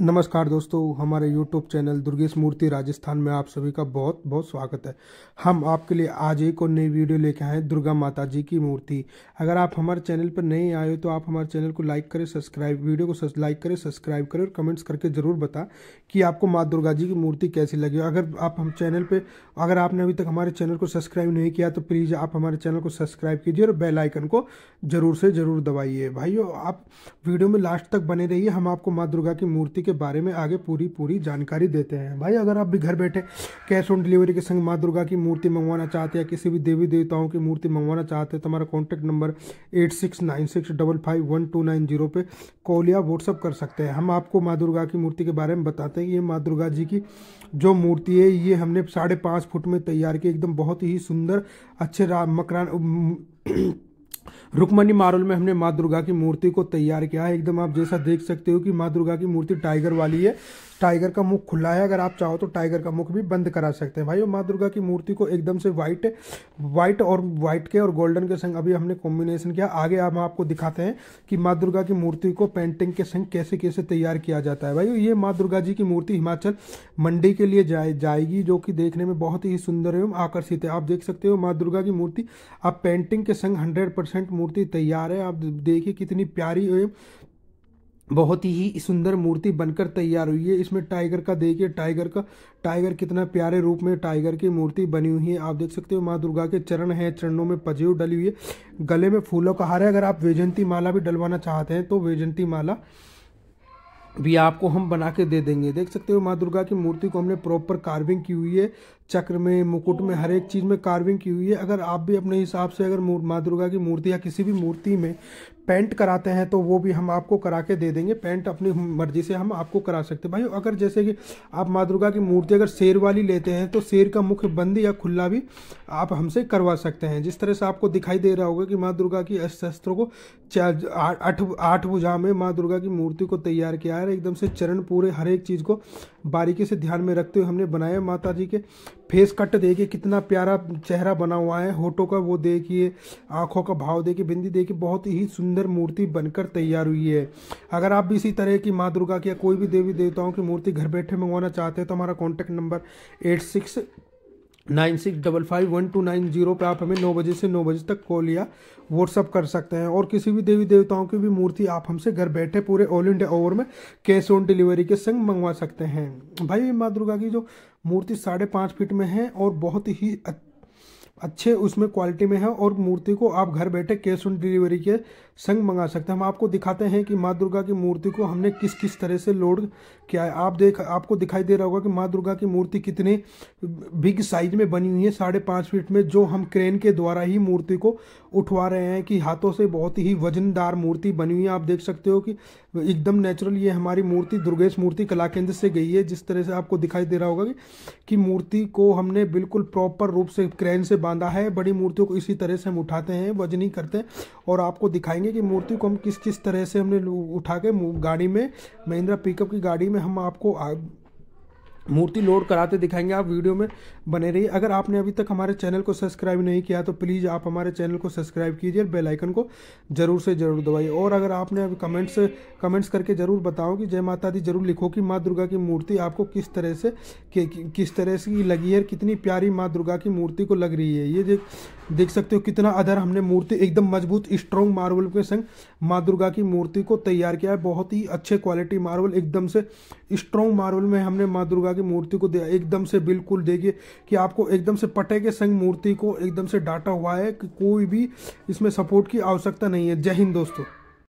नमस्कार दोस्तों हमारे YouTube चैनल दुर्गेश मूर्ति राजस्थान में आप सभी का बहुत बहुत स्वागत है हम आपके लिए आज एक और नई वीडियो लेके आए दुर्गा माता जी की मूर्ति अगर आप हमारे चैनल पर नए आए हो तो आप हमारे चैनल को लाइक करें सब्सक्राइब वीडियो को लाइक करें सब्सक्राइब करें और कमेंट्स करके ज़रूर बता कि आपको माँ दुर्गा जी की मूर्ति कैसी लगी अगर आप हम चैनल पर अगर आपने अभी तक हमारे चैनल को सब्सक्राइब नहीं किया तो प्लीज़ आप हमारे चैनल को सब्सक्राइब कीजिए और बेलाइकन को ज़रूर से ज़रूर दबाइए भाइयों आप वीडियो में लास्ट तक बने रहिए हम आपको माँ दुर्गा की मूर्ति के बारे में आगे पूरी पूरी जानकारी देते हैं भाई अगर आप भी घर बैठे कैश ऑन डिलीवरी के संग माँ दुर्गा की मूर्ति मंगवाना चाहते हैं किसी भी देवी देवताओं की मूर्ति मंगवाना चाहते हैं तो हमारा contact number eight six nine six double five one two nine zero पर कॉल या व्हाट्सअप कर सकते हैं हम आपको माँ दुर्गा की मूर्ति के बारे में बताते हैं ये माँ दुर्गा जी की जो मूर्ति है ये हमने साढ़े पाँच फुट में तैयार की एकदम बहुत ही सुंदर अच्छे मकरान रुकमणी मारुल में हमने माँ दुर्गा की मूर्ति को तैयार किया है एकदम आप जैसा देख सकते हो कि माँ दुर्गा की मूर्ति टाइगर वाली है टाइगर का मुख खुला है अगर आप चाहो तो टाइगर का मुख भी बंद करा सकते हैं भाई और माँ दुर्गा की मूर्ति को एकदम से व्हाइट व्हाइट और व्हाइट के और गोल्डन के संग अभी हमने कॉम्बिनेशन किया आगे हम आपको दिखाते हैं कि माँ दुर्गा की मूर्ति को पेंटिंग के संग कैसे कैसे तैयार किया जाता है भाई ये माँ दुर्गा जी की मूर्ति हिमाचल मंडी के लिए जाए जाएगी जो कि देखने में बहुत ही सुंदर एवं आकर्षित है आप देख सकते हो माँ दुर्गा की मूर्ति आप पेंटिंग के संग हंड्रेड मूर्ति तैयार है आप देखिए कितनी प्यारी एवं बहुत ही सुंदर मूर्ति बनकर तैयार हुई है इसमें टाइगर का देखिए टाइगर का टाइगर कितना प्यारे रूप में टाइगर की मूर्ति बनी हुई है आप देख सकते हो माँ दुर्गा के चरण हैं चरणों में पजेव डली हुई है गले में फूलों का हार है अगर आप वेजंती माला भी डलवाना चाहते हैं तो वेजंती माला भी आपको हम बना के दे देंगे देख सकते हो माँ दुर्गा की मूर्ति को हमने प्रॉपर कार्विंग की हुई है चक्र में मुकुट में हर एक चीज़ में कार्विंग की हुई है अगर आप भी अपने हिसाब से अगर माँ दुर्गा की मूर्ति या किसी भी मूर्ति में पेंट कराते हैं तो वो भी हम आपको करा के दे देंगे पेंट अपनी मर्जी से हम आपको करा सकते हैं भाई अगर जैसे कि आप माँ दुर्गा की मूर्ति अगर शेर वाली लेते हैं तो शेर का मुख्य बंद या खुला भी आप हमसे करवा सकते हैं जिस तरह से आपको दिखाई दे रहा होगा कि माँ दुर्गा की शस्त्रों को आठ आठ बुझा में माँ दुर्गा की मूर्ति को तैयार किया है एकदम से चरण पूरे हर एक चीज़ को बारीकी से ध्यान में रखते हुए हमने बनाया माता जी के फेस कट देखिए कितना प्यारा चेहरा बना हुआ है होठों का वो देखिए आँखों का भाव देखिए बिंदी देखिए बहुत ही सुंदर मूर्ति बनकर तैयार हुई है अगर आप भी इसी तरह की माँ दुर्गा की या कोई भी देवी देवताओं की मूर्ति घर बैठे मंगवाना चाहते हैं तो हमारा contact number eight six nine six double five one two nine zero पर आप हमें नौ बजे से नौ बजे तक कॉल या व्हाट्सअप कर सकते हैं और किसी भी देवी देवताओं की भी मूर्ति आप हमसे घर बैठे पूरे ऑल इंडिया ओवर में कैश ऑन डिलीवरी के संग मंगवा सकते हैं भाई माँ दुर्गा की जो मूर्ति साढ़े पाँच फीट में है और बहुत ही अच्छा अच्छे उसमें क्वालिटी में है और मूर्ति को आप घर बैठे कैश ऑन डिलीवरी के संग मंगा सकते हैं हम आपको दिखाते हैं कि माँ दुर्गा की मूर्ति को हमने किस किस तरह से लोड किया है आप देख आपको दिखाई दे रहा होगा कि माँ दुर्गा की मूर्ति कितने बिग साइज में बनी हुई है साढ़े पाँच फीट में जो हम क्रेन के द्वारा ही मूर्ति को उठवा रहे हैं कि हाथों से बहुत ही वजनदार मूर्ति बनी हुई है आप देख सकते हो कि एकदम नेचुरल ये हमारी मूर्ति दुर्गेश मूर्ति कला केंद्र से गई है जिस तरह से आपको दिखाई दे रहा होगा कि मूर्ति को हमने बिल्कुल प्रॉपर रूप से क्रेन से बांधा है बड़ी मूर्तियों को इसी तरह से हम उठाते हैं वजनी करते हैं और आपको दिखाएंगे कि मूर्ति को हम किस किस तरह से हमने उठा के गाड़ी में महिंद्रा पिकअप की गाड़ी में हम आपको मूर्ति लोड कराते दिखाएंगे आप वीडियो में बने रहिए अगर आपने अभी तक हमारे चैनल को सब्सक्राइब नहीं किया तो प्लीज़ आप हमारे चैनल को सब्सक्राइब कीजिए और बेल आइकन को जरूर से जरूर दबाइए और अगर आपने अभी कमेंट्स कमेंट्स करके ज़रूर बताओ कि जय माता दी जरूर लिखो कि माँ दुर्गा की मूर्ति आपको किस तरह से कि, किस तरह से लगी है कितनी प्यारी माँ दुर्गा की मूर्ति को लग रही है ये देख देख सकते हो कितना अधर हमने मूर्ति एकदम मजबूत स्ट्रॉन्ग मार्बल के संग माँ दुर्गा की मूर्ति को तैयार किया है बहुत ही अच्छे क्वालिटी मार्बल एकदम से स्ट्रॉन्ग मार्बल में हमने माँ दुर्गा की मूर्ति को एकदम से बिल्कुल देखिए कि आपको एकदम से पटे के संग मूर्ति को एकदम से डाटा हुआ है कि कोई भी इसमें सपोर्ट की आवश्यकता नहीं है जय हिंद दोस्तों